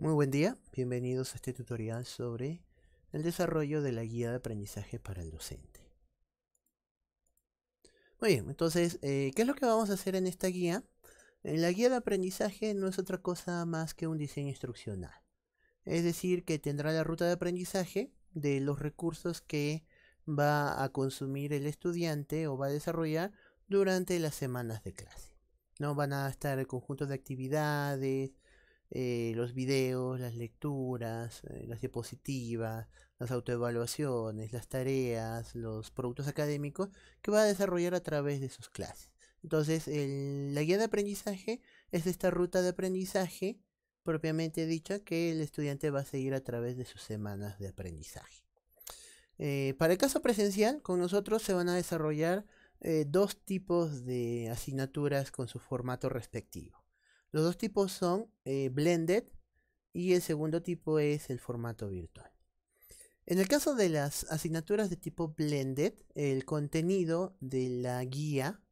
Muy buen día, bienvenidos a este tutorial sobre el desarrollo de la guía de aprendizaje para el docente. Muy bien, entonces, eh, ¿qué es lo que vamos a hacer en esta guía? Eh, la guía de aprendizaje no es otra cosa más que un diseño instruccional. Es decir, que tendrá la ruta de aprendizaje de los recursos que va a consumir el estudiante o va a desarrollar durante las semanas de clase. ¿no? Van a estar el conjunto de actividades, eh, los videos, las lecturas, eh, las diapositivas, las autoevaluaciones, las tareas, los productos académicos que va a desarrollar a través de sus clases. Entonces, la guía de aprendizaje es esta ruta de aprendizaje propiamente dicha que el estudiante va a seguir a través de sus semanas de aprendizaje. Eh, para el caso presencial, con nosotros se van a desarrollar dos tipos de asignaturas con su formato respectivo. Los dos tipos son eh, blended y el segundo tipo es el formato virtual. En el caso de las asignaturas de tipo blended, el contenido de la guía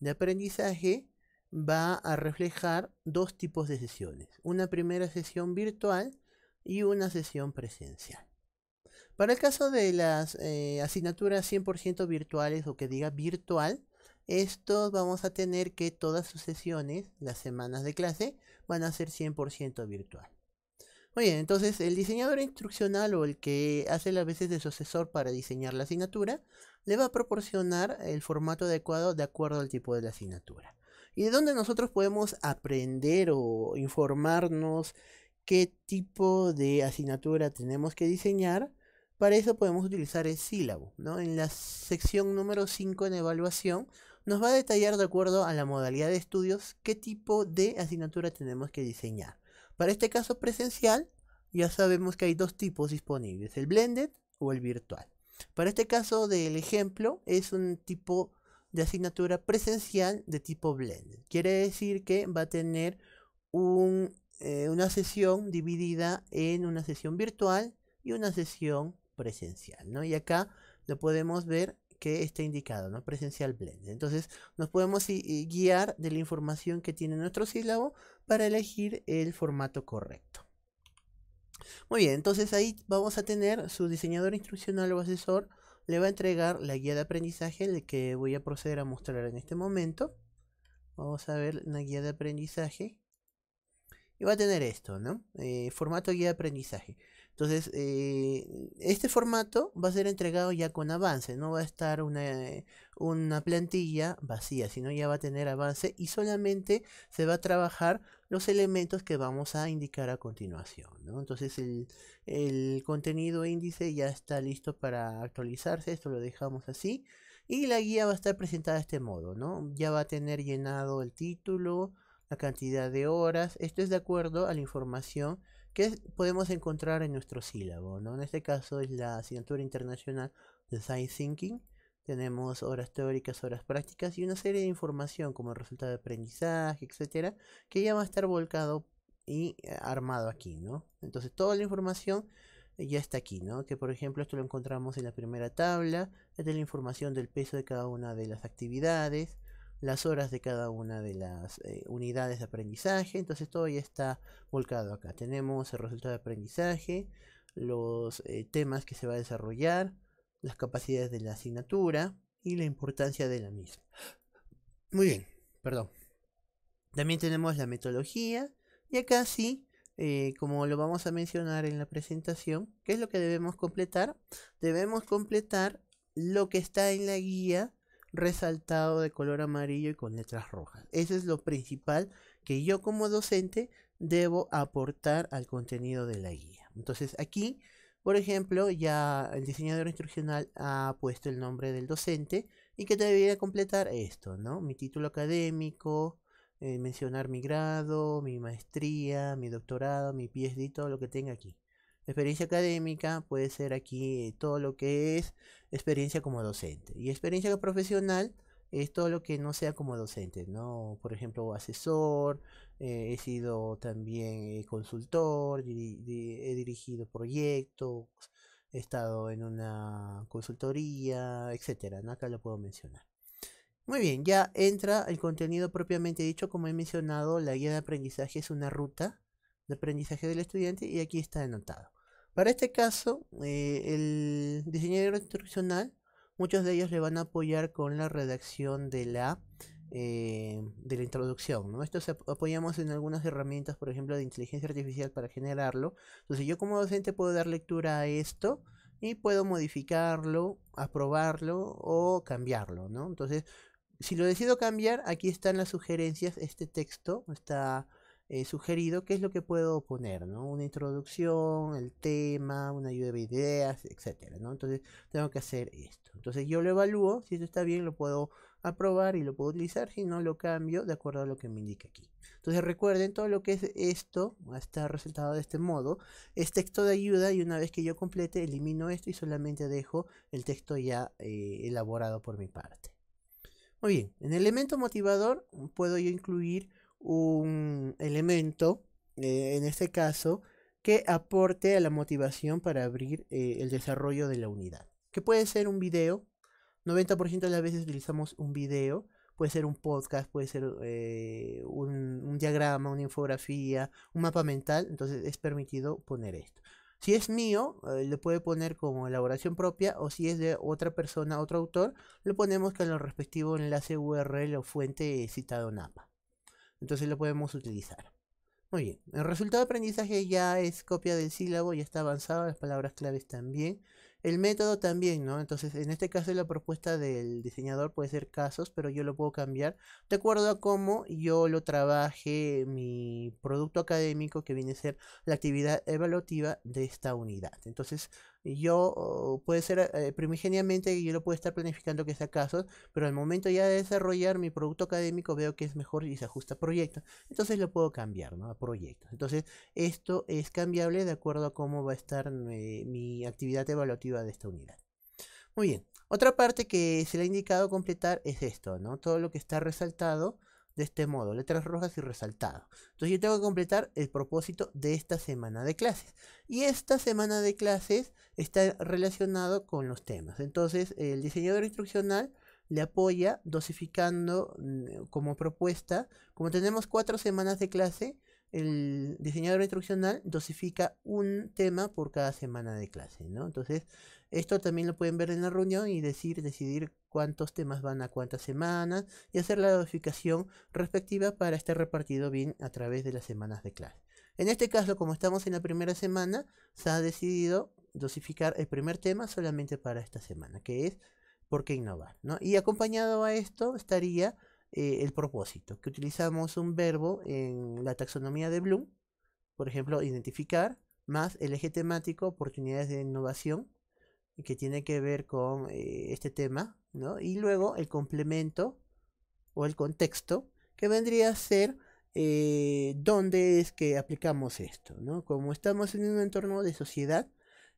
de aprendizaje va a reflejar dos tipos de sesiones. Una primera sesión virtual y una sesión presencial. Para el caso de las eh, asignaturas 100% virtuales o que diga virtual, esto vamos a tener que todas sus sesiones, las semanas de clase, van a ser 100% virtual. Muy bien, entonces el diseñador instruccional o el que hace las veces de su asesor para diseñar la asignatura, le va a proporcionar el formato adecuado de acuerdo al tipo de la asignatura. Y de donde nosotros podemos aprender o informarnos qué tipo de asignatura tenemos que diseñar, para eso podemos utilizar el sílabo. ¿no? En la sección número 5 en evaluación nos va a detallar de acuerdo a la modalidad de estudios qué tipo de asignatura tenemos que diseñar. Para este caso presencial, ya sabemos que hay dos tipos disponibles, el blended o el virtual. Para este caso del ejemplo, es un tipo de asignatura presencial de tipo blended. Quiere decir que va a tener eh, una sesión dividida en una sesión virtual y una sesión presencial, ¿no? Y acá lo podemos ver que está indicado, ¿no? Presencial blend. Entonces nos podemos guiar de la información que tiene nuestro sílabo para elegir el formato correcto. Muy bien, entonces ahí vamos a tener su diseñador instruccional o asesor le va a entregar la guía de aprendizaje, el que voy a proceder a mostrar en este momento. Vamos a ver la guía de aprendizaje. Y va a tener esto, ¿no? Eh, formato guía de aprendizaje. Entonces, eh, este formato va a ser entregado ya con avance, no va a estar una, eh, una plantilla vacía, sino ya va a tener avance y solamente se va a trabajar los elementos que vamos a indicar a continuación. ¿no? Entonces, el, el contenido índice ya está listo para actualizarse, esto lo dejamos así. Y la guía va a estar presentada de este modo, ¿no? Ya va a tener llenado el título, la cantidad de horas. Esto es de acuerdo a la información ¿Qué podemos encontrar en nuestro sílabo. En este caso es la asignatura internacional de Design Thinking. Tenemos horas teóricas, horas prácticas y una serie de información como el resultado de aprendizaje, etcétera, que ya va a estar volcado y eh, armado aquí, ¿no? Entonces toda la información eh, ya está aquí, ¿no? Que por ejemplo esto lo encontramos en la primera tabla, esta es la información del peso de cada una de las actividades, las horas de cada una de las eh, unidades de aprendizaje. Entonces todo ya está volcado acá. Tenemos el resultado de aprendizaje, los eh, temas que se va a desarrollar, las capacidades de la asignatura y la importancia de la misma. Muy bien, perdón. También tenemos la metodología y acá sí, eh, como lo vamos a mencionar en la presentación, ¿qué es lo que debemos completar? Debemos completar lo que está en la guía resaltado de color amarillo y con letras rojas. Eso es lo principal que yo como docente debo aportar al contenido de la guía. Entonces aquí, por ejemplo, ya el diseñador instruccional ha puesto el nombre del docente y que debería completar esto, ¿no? Mi título académico, eh, mencionar mi grado, mi maestría, mi doctorado, mi PhD, todo lo que tenga aquí. Experiencia académica puede ser aquí todo lo que es experiencia como docente. Y experiencia profesional es todo lo que no sea como docente, ¿no? Por ejemplo, asesor, eh, he sido también eh, consultor, he dirigido proyectos, he estado en una consultoría, etcétera, Acá lo puedo mencionar. Muy bien, ya entra el contenido propiamente dicho, como he mencionado, la guía de aprendizaje es una ruta de aprendizaje del estudiante y aquí está anotado. Para este caso, eh, el diseñador instruccional, muchos de ellos le van a apoyar con la redacción de la, eh, de la introducción. ¿no? Esto se apoyamos en algunas herramientas, por ejemplo, de inteligencia artificial para generarlo. Entonces yo como docente puedo dar lectura a esto y puedo modificarlo, aprobarlo o cambiarlo. Entonces, si lo decido cambiar, aquí están las sugerencias, este texto está eh, sugerido qué es lo que puedo poner, ¿no? Una introducción, el tema, una ayuda de ideas, etcétera, ¿no? Entonces tengo que hacer esto. Entonces yo lo evalúo, si esto está bien lo puedo aprobar y lo puedo utilizar, si no lo cambio de acuerdo a lo que me indica aquí. Entonces recuerden, todo lo que es esto va a estar resultado de este modo, es texto de ayuda y una vez que yo complete elimino esto y solamente dejo el texto ya eh, elaborado por mi parte. Muy bien, en elemento motivador puedo yo incluir un elemento, eh, en este caso, que aporte a la motivación para abrir eh, el desarrollo de la unidad. Que puede ser un video, 90% de las veces utilizamos un video, puede ser un podcast, puede ser eh, un, diagrama, una infografía, un mapa mental, entonces es permitido poner esto. Si es mío, lo puede poner como elaboración propia o si es de otra persona, otro autor, lo ponemos con el respectivo enlace URL o fuente citado en APA. Entonces lo podemos utilizar. Muy bien, el resultado de aprendizaje ya es copia del sílabo, ya está avanzado, las palabras claves también. El método también, ¿no? Entonces, en este caso la propuesta del diseñador puede ser casos, pero yo lo puedo cambiar de acuerdo a cómo yo lo trabaje mi producto académico, que viene a ser la actividad evaluativa de esta unidad. Entonces, yo puede ser eh, primigeniamente yo lo puedo estar planificando que sea caso pero al momento ya de desarrollar mi producto académico veo que es mejor y se ajusta a entonces lo puedo cambiar a proyecto Entonces esto es cambiable de acuerdo a cómo va a estar mi, mi actividad evaluativa de esta unidad. Muy bien, otra parte que se le ha indicado completar es esto, ¿no? todo lo que está resaltado de este modo, letras rojas y resaltado. Entonces yo tengo que completar el propósito de esta semana de clases. Y esta semana de clases está relacionado con los temas. Entonces el diseñador instruccional le apoya dosificando mm, como propuesta. Como tenemos cuatro semanas de clase, el diseñador instruccional dosifica un tema por cada semana de clase, ¿no? Entonces, esto también lo pueden ver en la reunión y decir, decidir cuántos temas van a cuántas semanas y hacer la dosificación respectiva para estar repartido bien a través de las semanas de clase. En este caso, como estamos en la primera semana, se ha decidido dosificar el primer tema solamente para esta semana, que es por qué innovar. Y acompañado a esto estaría eh, el propósito, que utilizamos un verbo en la taxonomía de Bloom, por ejemplo, identificar, más el eje temático, oportunidades de innovación, que tiene que ver con eh, este tema, ¿no? Y luego el complemento o el contexto que vendría a ser eh, dónde es que aplicamos esto, ¿no? Como estamos en un entorno de sociedad,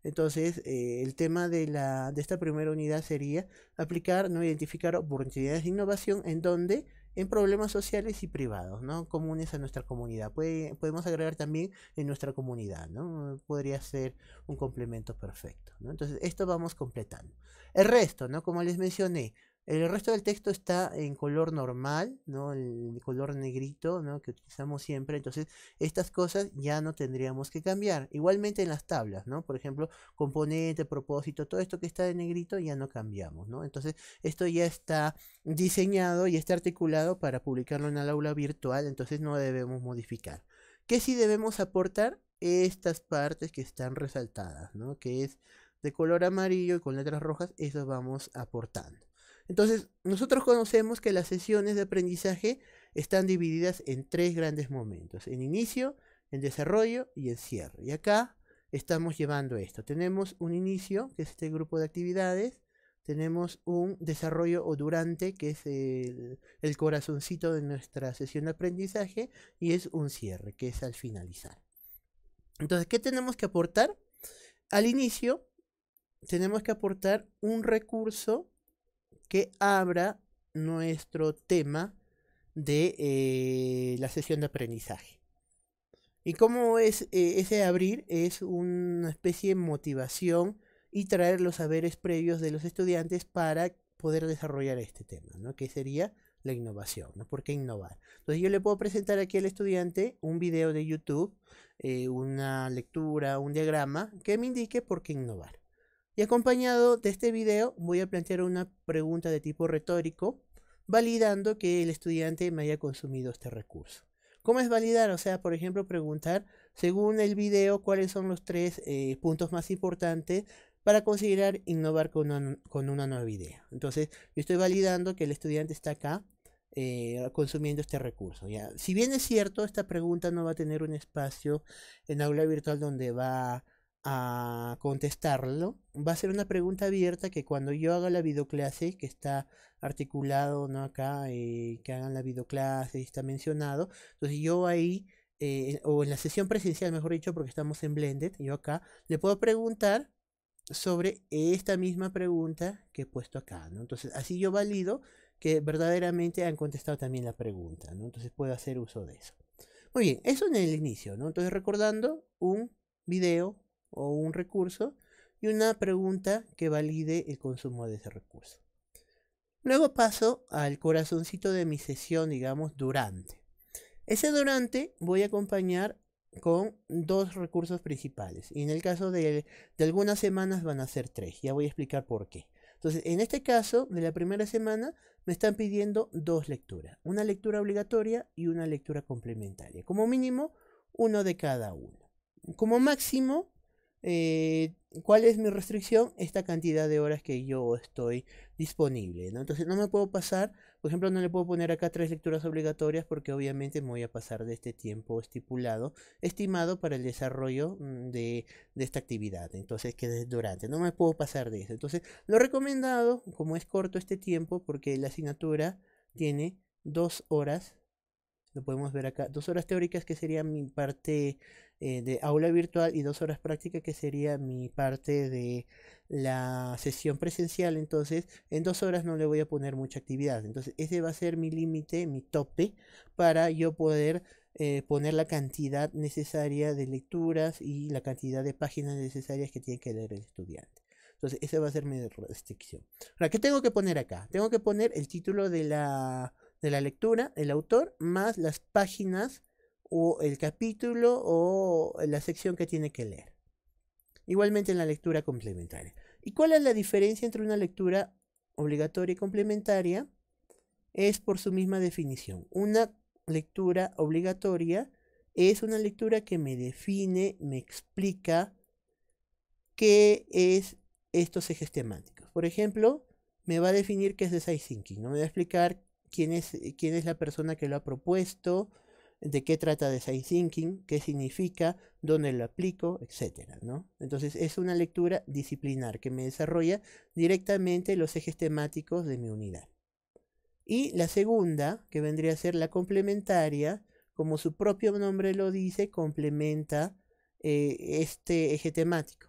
entonces eh, el tema de, la, de esta primera unidad sería aplicar, no identificar oportunidades de innovación en donde en problemas sociales y privados, ¿no? Comunes a nuestra comunidad. podemos agregar también en nuestra comunidad, ¿no? Podría ser un complemento perfecto, Entonces, esto vamos completando. El resto, ¿no? Como les mencioné, el resto del texto está en color normal, ¿no? El color negrito, ¿no? Que utilizamos siempre. Entonces, estas cosas ya no tendríamos que cambiar. Igualmente en las tablas, ¿no? Por ejemplo, componente, propósito, todo esto que está de negrito ya no cambiamos, ¿no? Entonces, esto ya está diseñado y está articulado para publicarlo en el aula virtual, entonces no debemos modificar. ¿Qué sí debemos aportar? Estas partes que están resaltadas, ¿no? Que es de color amarillo y con letras rojas, eso vamos aportando. Entonces, nosotros conocemos que las sesiones de aprendizaje están divididas en tres grandes momentos, en inicio, en desarrollo y en cierre. Y acá estamos llevando esto. Tenemos un inicio, que es este grupo de actividades, tenemos un desarrollo o durante, que es el, corazoncito de nuestra sesión de aprendizaje, y es un cierre, que es al finalizar. Entonces, ¿qué tenemos que aportar? Al inicio, tenemos que aportar un recurso que abra nuestro tema de eh, la sesión de aprendizaje. Y cómo es eh, ese abrir es una especie de motivación y traer los saberes previos de los estudiantes para poder desarrollar este tema, ¿no? que sería la innovación, ¿no? ¿Por qué innovar? Entonces yo le puedo presentar aquí al estudiante un video de YouTube, eh, una lectura, un diagrama que me indique por qué innovar. Y acompañado de este video voy a plantear una pregunta de tipo retórico, validando que el estudiante me haya consumido este recurso. ¿Cómo es validar? O sea, por ejemplo, preguntar, según el video, cuáles son los tres eh, puntos más importantes para considerar innovar con una, nueva idea. Entonces, yo estoy validando que el estudiante está acá eh, consumiendo este recurso. Si bien es cierto, esta pregunta no va a tener un espacio en aula virtual donde va a contestarlo, va a ser una pregunta abierta que cuando yo haga la videoclase, que está articulado ¿no? acá, y eh, que hagan la videoclase, está mencionado, entonces yo ahí, eh, o en la sesión presencial, mejor dicho, porque estamos en Blended, yo acá, le puedo preguntar sobre esta misma pregunta que he puesto acá, Entonces, así yo valido que verdaderamente han contestado también la pregunta, ¿no? Entonces puedo hacer uso de eso. Muy bien, eso en el inicio, ¿no? Entonces recordando un video o un recurso y una pregunta que valide el consumo de ese recurso. Luego paso al corazoncito de mi sesión, digamos, durante. Ese durante voy a acompañar con dos recursos principales. Y en el caso de, algunas semanas van a ser tres. Ya voy a explicar por qué. Entonces, en este caso, de la primera semana, me están pidiendo dos lecturas. Una lectura obligatoria y una lectura complementaria. Como mínimo, uno de cada uno. Como máximo, eh, cuál es mi restricción, esta cantidad de horas que yo estoy disponible. Entonces no me puedo pasar, por ejemplo, no le puedo poner acá tres lecturas obligatorias porque obviamente me voy a pasar de este tiempo estipulado, estimado para el desarrollo mm, de, de esta actividad. Entonces, que es durante, no me puedo pasar de eso. Entonces, lo recomendado, como es corto este tiempo, porque la asignatura tiene dos horas lo podemos ver acá. Dos horas teóricas que sería mi parte eh, de aula virtual y dos horas prácticas, que sería mi parte de la sesión presencial. Entonces, en dos horas no le voy a poner mucha actividad. Entonces, ese va a ser mi límite, mi tope para yo poder eh, poner la cantidad necesaria de lecturas y la cantidad de páginas necesarias que tiene que leer el estudiante. Entonces, esa va a ser mi restricción. Ahora, ¿qué tengo que poner acá? Tengo que poner el título de la de la lectura, el autor, más las páginas o el capítulo o la sección que tiene que leer. Igualmente en la lectura complementaria. ¿Y cuál es la diferencia entre una lectura obligatoria y complementaria? Es por su misma definición. Una lectura obligatoria es una lectura que me define, me explica qué es estos ejes temáticos. Por ejemplo, me va a definir qué es design thinking, no me va a explicar eh, quién es, la persona que lo ha propuesto, de qué trata Design Thinking, qué significa, dónde lo aplico, etcétera, Entonces es una lectura disciplinar que me desarrolla directamente los ejes temáticos de mi unidad. Y la segunda, que vendría a ser la complementaria, como su propio nombre lo dice, complementa eh, este eje temático.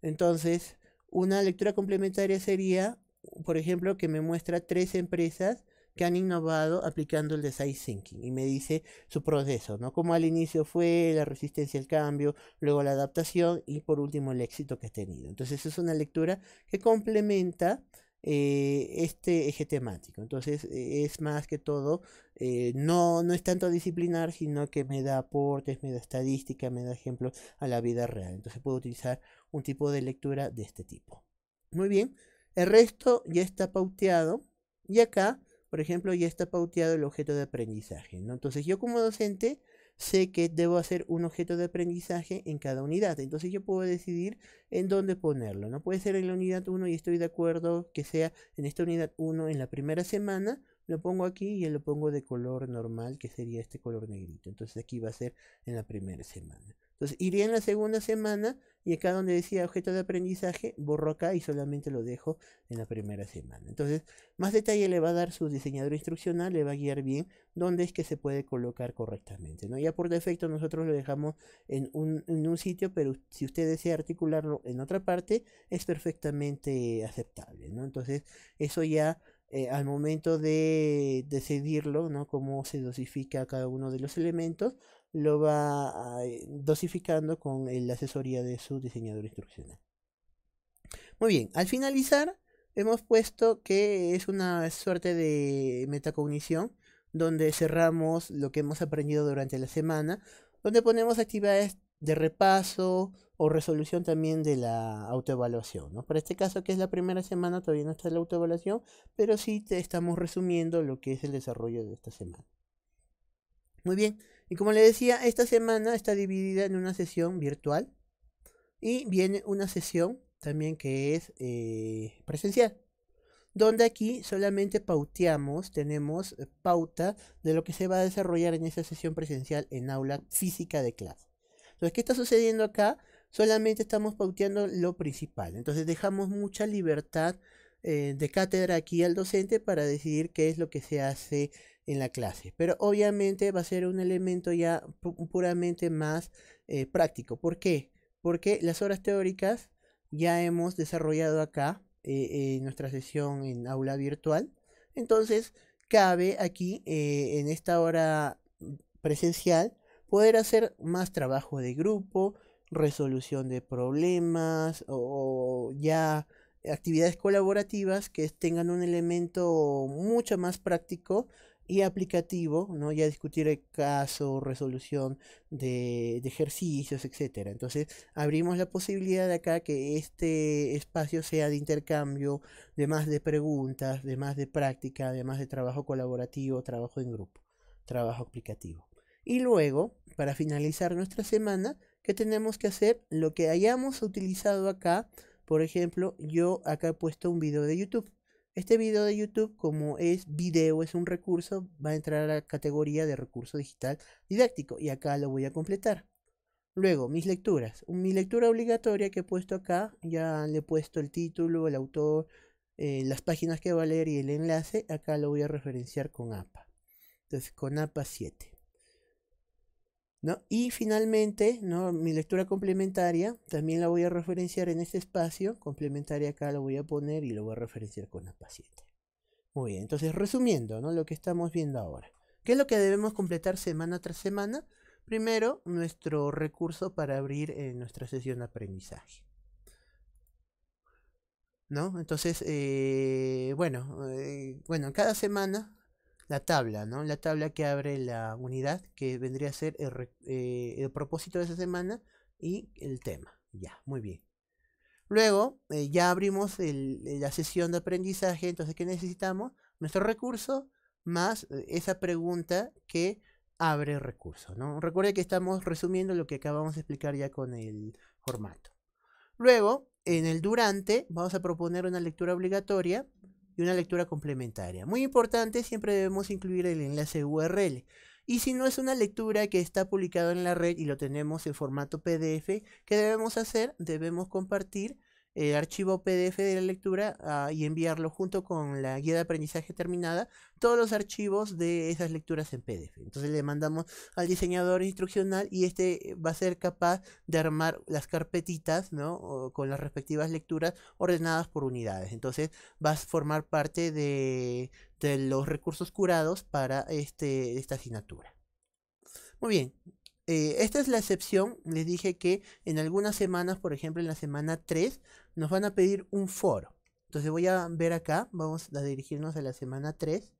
Entonces, una lectura complementaria sería, por ejemplo, que me muestra tres empresas que han innovado aplicando el design thinking y me dice su proceso, ¿no? Como al inicio fue la resistencia al cambio, luego la adaptación y por último el éxito que ha tenido. Entonces es una lectura que complementa eh, este eje temático. Entonces e-, es más que todo, eh, no, no es tanto disciplinar, sino que me da aportes, me da estadística, me da ejemplos a la vida real. Entonces puedo utilizar un tipo de lectura de este tipo. Muy bien, el resto ya está pauteado y acá por ejemplo, ya está pauteado el objeto de aprendizaje. ¿no? Entonces yo como docente sé que debo hacer un objeto de aprendizaje en cada unidad. Entonces yo puedo decidir en dónde ponerlo. No puede ser en la unidad 1 y estoy de acuerdo que sea en esta unidad 1 en la primera semana. Lo pongo aquí y lo pongo de color normal que sería este color negrito. Entonces aquí va a ser en la primera semana. Entonces iría en la segunda semana y acá donde decía objeto de aprendizaje, borro acá y solamente lo dejo en la primera semana. Entonces, más detalle le va a dar su diseñador instruccional, le va a guiar bien dónde es que se puede colocar correctamente. ¿no? Ya por defecto nosotros lo dejamos en un, sitio, pero si usted desea articularlo en otra parte, es perfectamente aceptable. ¿no? Entonces, eso ya eh, al momento de decidirlo, ¿no? Cómo se dosifica cada uno de los elementos, lo va eh, dosificando con la asesoría de su diseñador instruccional. Muy bien, al finalizar hemos puesto que es una suerte de metacognición donde cerramos lo que hemos aprendido durante la semana, donde ponemos actividades de repaso o resolución también de la autoevaluación. ¿no? Para este caso, que es la primera semana, todavía no está la autoevaluación, pero sí te estamos resumiendo lo que es el desarrollo de esta semana. Muy bien. Y como le decía, esta semana está dividida en una sesión virtual y viene una sesión también que es eh, presencial, donde aquí solamente pauteamos, tenemos eh, pauta de lo que se va a desarrollar en esa sesión presencial en aula física de clase. Entonces, ¿qué está sucediendo acá? Solamente estamos pauteando lo principal. Entonces, dejamos mucha libertad eh, de cátedra aquí al docente para decidir qué es lo que se hace en la clase. Pero obviamente va a ser un elemento ya puramente más eh, práctico. ¿Por qué? Porque las horas teóricas ya hemos desarrollado acá eh, en nuestra sesión en aula virtual. Entonces, cabe aquí eh, en esta hora presencial poder hacer más trabajo de grupo, resolución de problemas o ya actividades colaborativas que tengan un elemento mucho más práctico y aplicativo, ¿no? Ya discutir el caso, resolución de, ejercicios, etcétera. Entonces, abrimos la posibilidad de acá que este espacio sea de intercambio, de más de preguntas, de más de práctica, de más de trabajo colaborativo, trabajo en grupo, trabajo aplicativo. Y luego, para finalizar nuestra semana, ¿qué tenemos que hacer? Lo que hayamos utilizado acá, por ejemplo, yo acá he puesto un video de YouTube este video de YouTube, como es video, es un recurso, va a entrar a la categoría de recurso digital didáctico y acá lo voy a completar. Luego, mis lecturas. Mi lectura obligatoria que he puesto acá, ya le he puesto el título, el autor, eh, las páginas que va a leer y el enlace. Acá lo voy a referenciar con APA. Entonces, con APA 7. Y finalmente, mi lectura complementaria, también la voy a referenciar en este espacio, complementaria acá la voy a poner y lo voy a referenciar con el paciente. Muy bien, entonces resumiendo lo que estamos viendo ahora. ¿Qué es lo que debemos completar semana tras semana? Primero, nuestro recurso para abrir eh, nuestra sesión de aprendizaje. ¿No? Entonces, eh, bueno, eh, bueno, cada semana la tabla, ¿no? La tabla que abre la unidad, que vendría a ser el, eh, propósito de esa semana y el tema. Ya, muy bien. Luego, eh, ya abrimos eh, la sesión de aprendizaje, entonces, ¿qué necesitamos? Nuestro recurso más esa pregunta que abre el recurso, ¿no? Recuerde que estamos resumiendo lo que acabamos de explicar ya con el formato. Luego, en el durante, vamos a proponer una lectura obligatoria y una lectura complementaria. Muy importante, siempre debemos incluir el enlace URL. Y si no es una lectura que está publicada en la red y lo tenemos en formato PDF, ¿qué debemos hacer? Debemos compartir el archivo PDF de la lectura ah, y enviarlo junto con la guía de aprendizaje terminada, todos los archivos de esas lecturas en PDF. Entonces le mandamos al diseñador instruccional y este va a ser capaz de armar las carpetitas, con las respectivas lecturas ordenadas por unidades. Entonces vas a formar parte de, los recursos curados para este, esta asignatura. Muy bien, eh, esta es la excepción. Les dije que en algunas semanas, por ejemplo en la semana 3, nos van a pedir un foro. Entonces voy a ver acá, vamos a dirigirnos a la semana 3.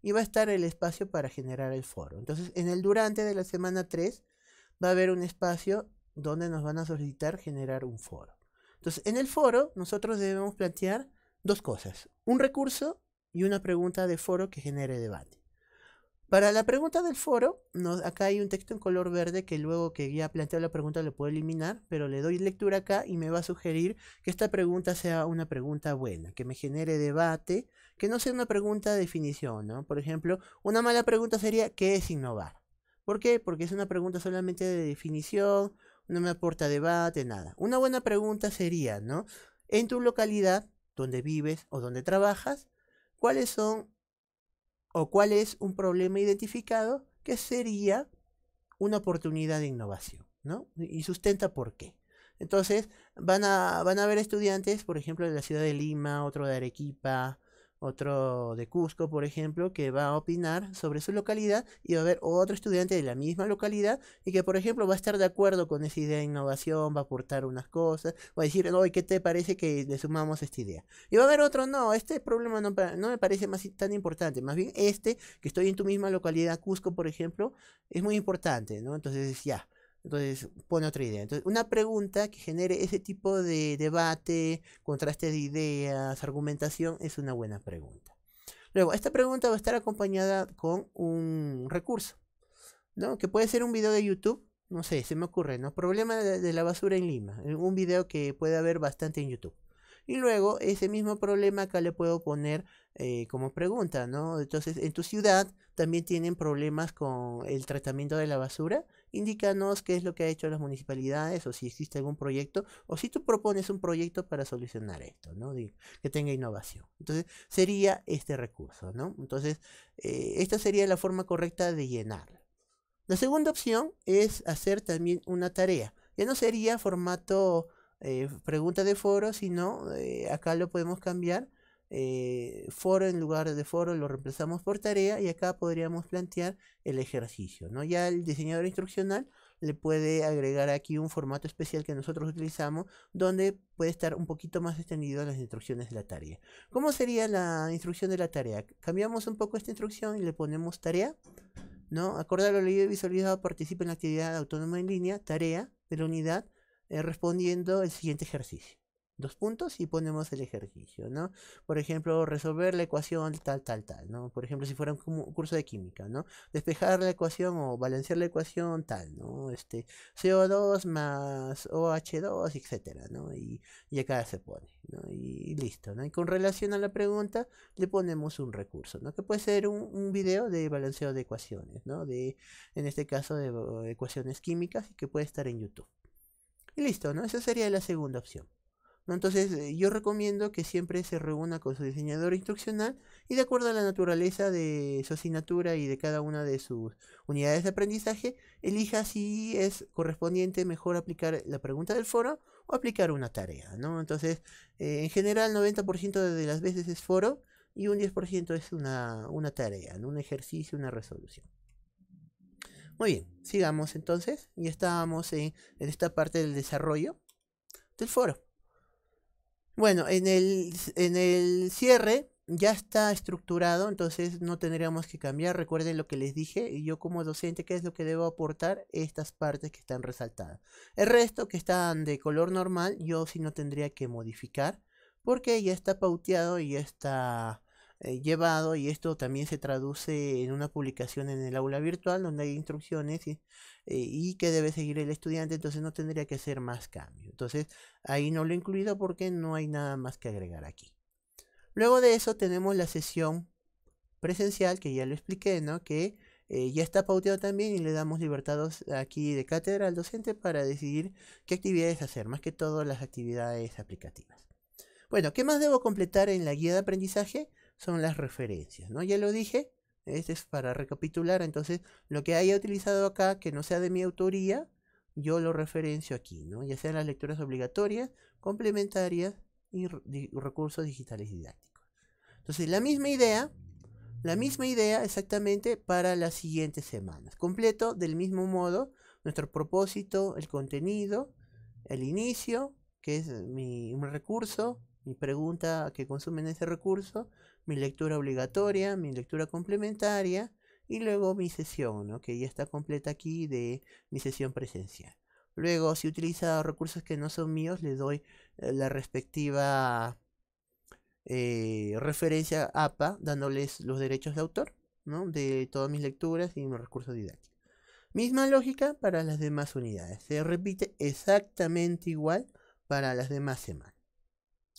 Y va a estar el espacio para generar el foro. Entonces en el durante de la semana 3 va a haber un espacio donde nos van a solicitar generar un foro. Entonces en el foro nosotros debemos plantear dos cosas. Un recurso y una pregunta de foro que genere debate. Para la pregunta del foro, acá hay un texto en color verde que luego que ya planteo la pregunta lo puedo eliminar, pero le doy lectura acá y me va a sugerir que esta pregunta sea una pregunta buena, que me genere debate, que no sea una pregunta de definición, ¿no? Por ejemplo, una mala pregunta sería ¿qué es innovar? ¿Por qué? Porque es una pregunta solamente de definición, no me aporta debate, nada. Una buena pregunta sería, ¿no? En tu localidad, donde vives o donde trabajas, ¿cuáles son o cuál es un problema identificado que sería una oportunidad de innovación, ¿no? Y sustenta por qué. Entonces, van a, van a haber estudiantes, por ejemplo, de la ciudad de Lima, otro de Arequipa, otro de Cusco, por ejemplo, que va a opinar sobre su localidad y va a haber otro estudiante de la misma localidad y que, por ejemplo, va a estar de acuerdo con esa idea de innovación, va a aportar unas cosas, va a decir, ¿qué te parece que le sumamos esta idea? Y va a haber otro, no, este problema no, me parece más tan importante, más bien este, que estoy en tu misma localidad, Cusco, por ejemplo, es muy importante, ¿no? Entonces, ya. Entonces pone otra idea. Entonces, una pregunta que genere ese tipo de debate, contraste de ideas, argumentación, es una buena pregunta. Luego, esta pregunta va a estar acompañada con un recurso, ¿no? Que puede ser un video de YouTube, no sé, se me ocurre, ¿no? Problema de, la basura en Lima, un video que puede haber bastante en YouTube. Y luego ese mismo problema acá le puedo poner eh, como pregunta, ¿no? Entonces, en tu ciudad también tienen problemas con el tratamiento de la basura. Indícanos qué es lo que ha hecho las municipalidades o si existe algún proyecto o si tú propones un proyecto para solucionar esto, ¿no? que tenga innovación. Entonces, sería este recurso, ¿no? Entonces, eh, esta sería la forma correcta de llenar. La segunda opción es hacer también una tarea. Ya no sería formato eh, pregunta de foro, si no, eh, acá lo podemos cambiar. Eh, foro en lugar de foro lo reemplazamos por tarea y acá podríamos plantear el ejercicio. ¿no? Ya el diseñador instruccional le puede agregar aquí un formato especial que nosotros utilizamos donde puede estar un poquito más extendido las instrucciones de la tarea. ¿Cómo sería la instrucción de la tarea? Cambiamos un poco esta instrucción y le ponemos tarea. ¿no? acorda lo leído visualizado, participa en la actividad autónoma en línea, tarea de la unidad eh, respondiendo el siguiente ejercicio. Dos puntos y ponemos el ejercicio, ¿no? Por ejemplo, resolver la ecuación tal, tal, tal, ¿no? Por ejemplo, si fuera un curso de química, ¿no? Despejar la ecuación o balancear la ecuación tal, ¿no? Este, CO2 más OH2, etcétera, ¿no? Y, acá se pone, ¿no? Y listo, ¿no? Y con relación a la pregunta, le ponemos un recurso, ¿no? Que puede ser un, un video de balanceo de ecuaciones, ¿no? De, en este caso, de ecuaciones químicas y que puede estar en YouTube. Y listo, ¿no? Esa sería la segunda opción. Entonces eh, yo recomiendo que siempre se reúna con su diseñador instruccional y de acuerdo a la naturaleza de su asignatura y de cada una de sus unidades de aprendizaje, elija si es correspondiente mejor aplicar la pregunta del foro o aplicar una tarea. ¿no? Entonces, eh, en general 90% de las veces es foro y un 10% es una, tarea, un ejercicio, una resolución. Muy bien, sigamos entonces. Ya estábamos en, esta parte del desarrollo del foro. Bueno, en el, en el cierre ya está estructurado, entonces no tendríamos que cambiar. Recuerden lo que les dije, y yo como docente, ¿qué es lo que debo aportar? Estas partes que están resaltadas. El resto que están de color normal, yo sí no tendría que modificar, porque ya está pauteado y ya está eh, llevado y esto también se traduce en una publicación en el aula virtual donde hay instrucciones y, eh, que debe seguir el estudiante, entonces no tendría que hacer más cambio. Entonces ahí no lo he incluido porque no hay nada más que agregar aquí. Luego de eso tenemos la sesión presencial que ya lo expliqué, Que eh, ya está pauteado también y le damos libertad aquí de cátedra al docente para decidir qué actividades hacer, más que todo las actividades aplicativas. Bueno, ¿qué más debo completar en la guía de aprendizaje? son las referencias, ¿no? Ya lo dije, este es para recapitular, entonces lo que haya utilizado acá que no sea de mi autoría, yo lo referencio aquí, ¿no? Ya sean las lecturas obligatorias, complementarias y recursos digitales didácticos. Entonces, la misma idea, la misma idea exactamente para las siguientes semanas. Completo del mismo modo nuestro propósito, el contenido, el inicio, que es mi recurso, mi pregunta que consumen ese recurso, mi lectura obligatoria, mi lectura complementaria y luego mi sesión, que ya está completa aquí de mi sesión presencial. Luego, si utiliza recursos que no son míos, le doy eh, la respectiva eh, referencia APA, dándoles los derechos de autor ¿no? de todas mis lecturas y mis recursos didácticos. Misma lógica para las demás unidades. Se repite exactamente igual para las demás semanas.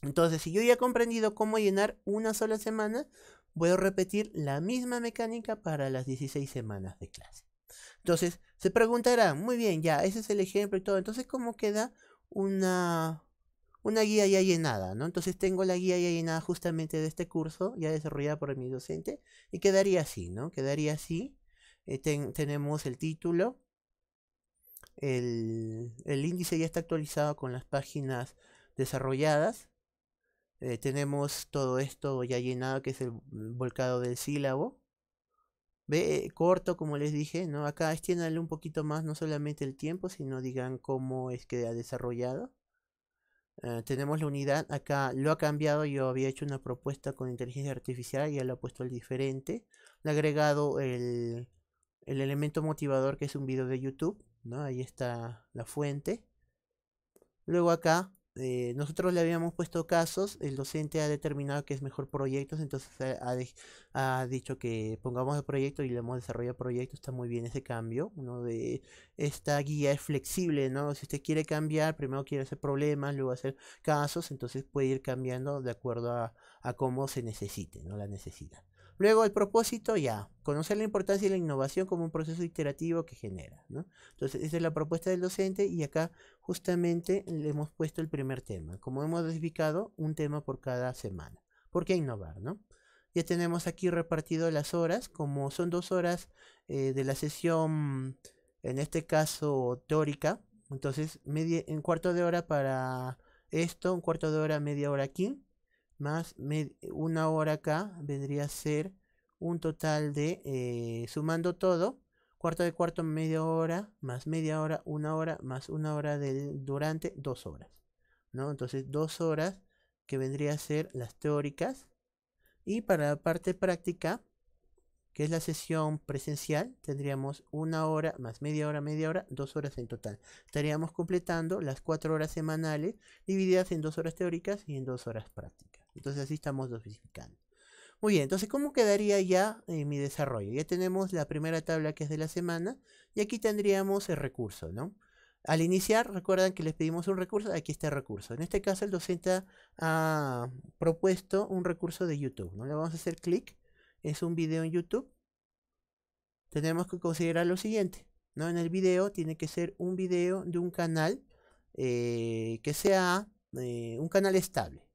Entonces, si yo ya he comprendido cómo llenar una sola semana, voy a repetir la misma mecánica para las 16 semanas de clase. Entonces, se preguntará, muy bien, ya, ese es el ejemplo y todo. Entonces, ¿cómo queda una, guía ya llenada, ¿no? Entonces tengo la guía ya llenada justamente de este curso, ya desarrollada por mi docente, y quedaría así, ¿no? Quedaría así. Eh, tenemos el título, el, índice ya está actualizado con las páginas desarrolladas, eh, tenemos todo esto ya llenado, que es el volcado del sílabo. Ve, eh, corto, como les dije, ¿no? Acá extiéndanle un poquito más, no solamente el tiempo, sino digan cómo es que ha desarrollado. Eh, tenemos la unidad, acá lo ha cambiado, yo había hecho una propuesta con inteligencia artificial, ya lo ha puesto el diferente. Le ha agregado el, el elemento motivador que es un video de YouTube, ¿no? Ahí está la fuente. Luego acá eh, nosotros le habíamos puesto casos, el docente ha determinado que es mejor proyectos, entonces ha, dicho que pongamos el proyecto y le hemos desarrollado proyectos, está muy bien ese cambio, De, esta guía es flexible, ¿no? Si usted quiere cambiar, primero quiere hacer problemas, luego hacer casos, entonces puede ir cambiando de acuerdo a, cómo se necesite, ¿no? La necesidad. Luego el propósito, ya, conocer la importancia de la innovación como un proceso iterativo que genera. Entonces, esa es la propuesta del docente y acá justamente le hemos puesto el primer tema. Como hemos indicado, un tema por cada semana. ¿Por qué innovar? ¿no? Ya tenemos aquí repartido las horas, como son dos horas eh, de la sesión, en este caso teórica, entonces media, un cuarto de hora para esto, un cuarto de hora, media hora aquí, más una hora acá vendría a ser un total de, eh, sumando todo, cuarto de cuarto media hora, más media hora, una hora, más una hora durante dos horas. ¿no? Entonces dos horas que vendría a ser las teóricas. Y para la parte práctica, que es la sesión presencial, tendríamos una hora más media hora, media hora, dos horas en total. Estaríamos completando las cuatro horas semanales divididas en dos horas teóricas y en dos horas prácticas. Entonces así estamos dosificando. Muy bien, entonces ¿cómo quedaría ya eh, mi desarrollo? Ya tenemos la primera tabla que es de la semana y aquí tendríamos el recurso, ¿no? Al iniciar, recuerdan que les pedimos un recurso, aquí está el recurso. En este caso el docente ha propuesto un recurso de YouTube, ¿no? Le vamos a hacer clic, es un video en YouTube. Tenemos que considerar lo siguiente, ¿no? En el video tiene que ser un video de un canal eh, que sea eh, un canal estable,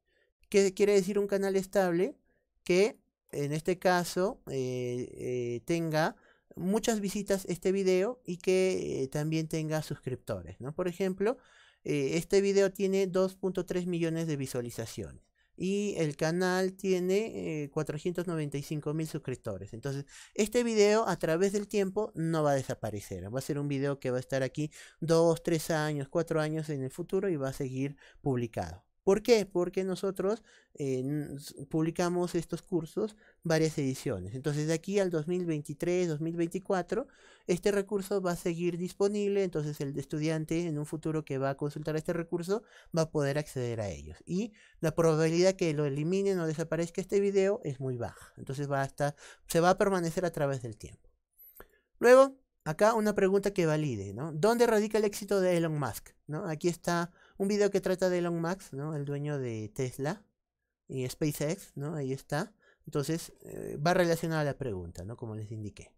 ¿Qué quiere decir un canal estable? Que en este caso eh, eh, tenga muchas visitas este video y que eh, también tenga suscriptores. Por ejemplo, este video tiene 2.3 millones de visualizaciones y el canal tiene 495 mil suscriptores. Entonces, este video a través del tiempo no va a desaparecer. Va a ser un video que va a estar aquí 2, 3 años, 4 años en el futuro y va a seguir publicado. ¿Por qué? Porque nosotros eh, publicamos estos cursos varias ediciones. Entonces de aquí al 2023, 2024, este recurso va a seguir disponible. Entonces el estudiante en un futuro que va a consultar este recurso va a poder acceder a ellos. Y la probabilidad que lo eliminen o desaparezca este video es muy baja. Entonces va se va a permanecer a través del tiempo. Luego, acá una pregunta que valide, ¿Dónde radica el éxito de Elon Musk? Aquí está un video que trata de Elon Musk, ¿no? El dueño de Tesla y SpaceX, ¿no? Ahí está. Entonces, eh, va relacionado a la pregunta, ¿no? Como les indiqué.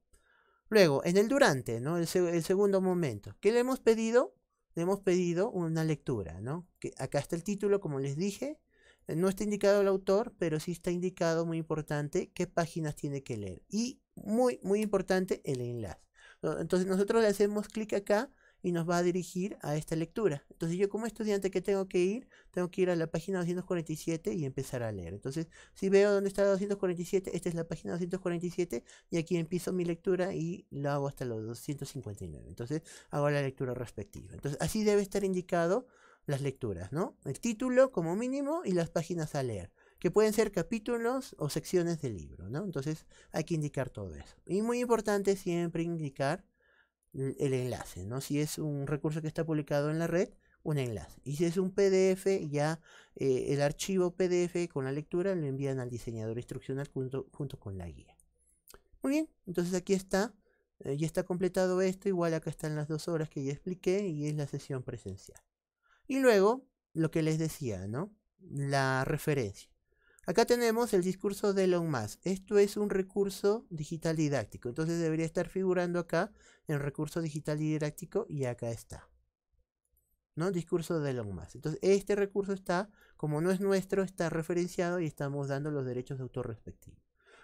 Luego, en el durante, ¿no? El, segundo momento. ¿Qué le hemos pedido? Le hemos pedido una lectura, ¿no? Que acá está el título, como les dije. Eh, no está indicado el autor, pero sí está indicado, muy importante, qué páginas tiene que leer. Y muy, muy importante, el enlace. Entonces nosotros le hacemos clic acá y nos va a dirigir a esta lectura. Entonces yo como estudiante que tengo que ir, tengo que ir a la página 247 y empezar a leer. Entonces si veo dónde está 247, esta es la página 247 y aquí empiezo mi lectura y lo hago hasta los 259. Entonces hago la lectura respectiva. Entonces así debe estar indicado las lecturas, ¿no? El título como mínimo y las páginas a leer que pueden ser capítulos o secciones del libro, ¿no? Entonces hay que indicar todo eso. Y muy importante siempre indicar el enlace, ¿no? Si es un recurso que está publicado en la red, un enlace. Y si es un PDF, ya eh, el archivo PDF con la lectura lo envían al diseñador instruccional junto, con la guía. Muy bien, entonces aquí está, eh, ya está completado esto, igual acá están las dos horas que ya expliqué y es la sesión presencial. Y luego, lo que les decía, ¿no? La referencia. Acá tenemos el discurso de Elon Musk. Esto es un recurso digital didáctico. Entonces debería estar figurando acá en recurso digital didáctico y acá está. ¿No? Discurso de Elon Musk. Entonces este recurso está, como no es nuestro, está referenciado y estamos dando los derechos de autor respectivos.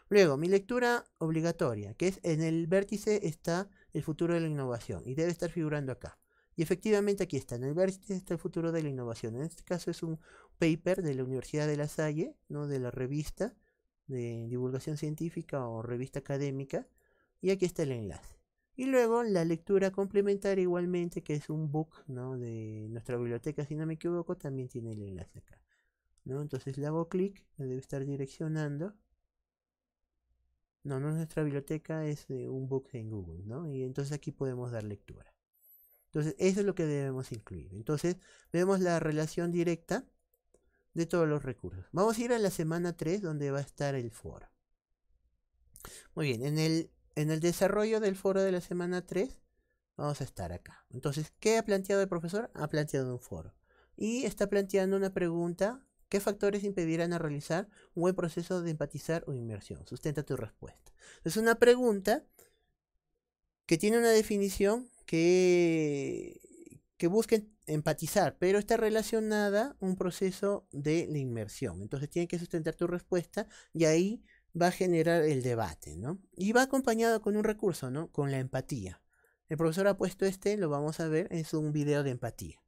Luego, mi lectura obligatoria, que es en el vértice está el futuro de la innovación y debe estar figurando acá. Y efectivamente aquí está, en el vértice está el futuro de la innovación. En este caso es un, paper de la Universidad de La Salle, ¿no? de la revista de divulgación científica o revista académica, y aquí está el enlace. Y luego la lectura complementaria igualmente, que es un book ¿no? de nuestra biblioteca, si no me equivoco, también tiene el enlace acá. ¿no? Entonces le hago clic, le debe estar direccionando. No, no nuestra biblioteca, es un book en Google, ¿no? Y entonces aquí podemos dar lectura. Entonces, eso es lo que debemos incluir. Entonces, vemos la relación directa de todos los recursos. Vamos a ir a la semana 3 donde va a estar el foro. Muy bien, en el, en el desarrollo del foro de la semana 3 vamos a estar acá. Entonces, ¿qué ha planteado el profesor? Ha planteado un foro. Y está planteando una pregunta. ¿Qué factores impedirán a realizar un buen proceso de empatizar o inmersión? Sustenta tu respuesta. Es una pregunta que tiene una definición que, que busquen empatizar, pero está relacionada un proceso de la inmersión. Entonces tiene que sustentar tu respuesta y ahí va a generar el debate, ¿no? Y va acompañado con un recurso, ¿no? Con la empatía. El profesor ha puesto este, lo vamos a ver, es un video de empatía.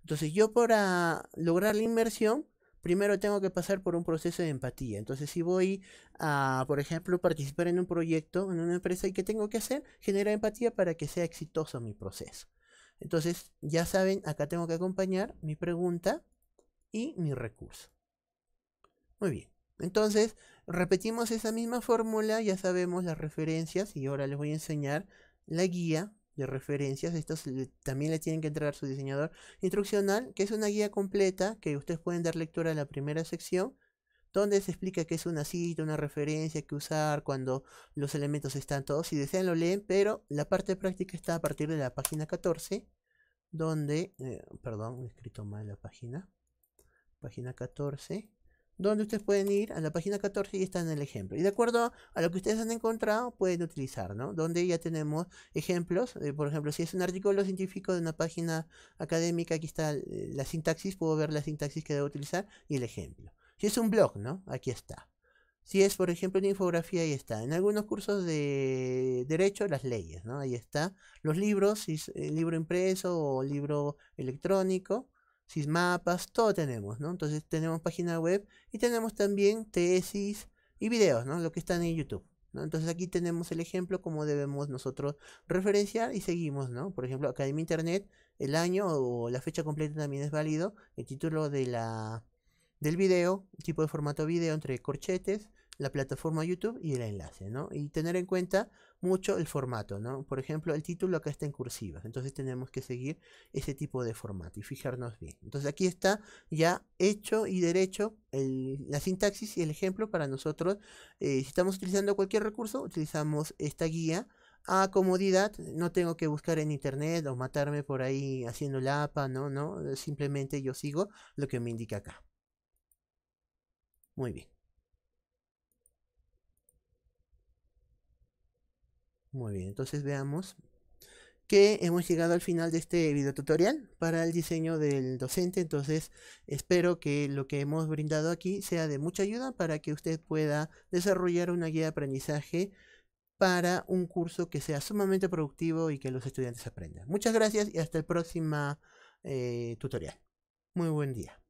Entonces yo para lograr la inmersión, primero tengo que pasar por un proceso de empatía. Entonces si voy a, por ejemplo, participar en un proyecto, en una empresa, ¿y qué tengo que hacer? genera empatía para que sea exitoso mi proceso. Entonces, ya saben, acá tengo que acompañar mi pregunta y mi recurso. Muy bien. Entonces, repetimos esa misma fórmula, ya sabemos las referencias y ahora les voy a enseñar la guía de referencias. Esto también le tienen que entregar su diseñador instruccional, que es una guía completa que ustedes pueden dar lectura a la primera sección donde se explica que es una cita, una referencia que usar cuando los elementos están todos. Si desean lo leen, pero la parte práctica está a partir de la página 14, donde, eh, perdón, he escrito mal la página, página 14, donde ustedes pueden ir a la página 14 y está en el ejemplo. Y de acuerdo a lo que ustedes han encontrado, pueden utilizar, ¿no? Donde ya tenemos ejemplos, eh, por ejemplo, si es un artículo científico de una página académica, aquí está eh, la sintaxis, puedo ver la sintaxis que debo utilizar y el ejemplo. Si es un blog, ¿no? Aquí está. Si es, por ejemplo, una infografía, ahí está. En algunos cursos de derecho, las leyes, ¿no? Ahí está. Los libros, si es eh, libro impreso o libro electrónico, si es mapas, todo tenemos, ¿no? Entonces tenemos página web y tenemos también tesis y videos, ¿no? Lo que están en YouTube. ¿no? Entonces aquí tenemos el ejemplo cómo debemos nosotros referenciar y seguimos, ¿no? Por ejemplo, Academia Internet, el año o la fecha completa también es válido, el título de la del video, tipo de formato video entre corchetes, la plataforma YouTube y el enlace, ¿no? Y tener en cuenta mucho el formato, ¿no? Por ejemplo, el título acá está en cursiva. entonces tenemos que seguir ese tipo de formato y fijarnos bien. Entonces aquí está ya hecho y derecho el, la sintaxis y el ejemplo para nosotros. Eh, si estamos utilizando cualquier recurso, utilizamos esta guía a ah, comodidad, no tengo que buscar en internet o matarme por ahí haciendo la APA, ¿no? ¿no? Simplemente yo sigo lo que me indica acá. Muy bien. Muy bien, entonces veamos que hemos llegado al final de este video tutorial para el diseño del docente. Entonces espero que lo que hemos brindado aquí sea de mucha ayuda para que usted pueda desarrollar una guía de aprendizaje para un curso que sea sumamente productivo y que los estudiantes aprendan. Muchas gracias y hasta el próximo eh, tutorial. Muy buen día.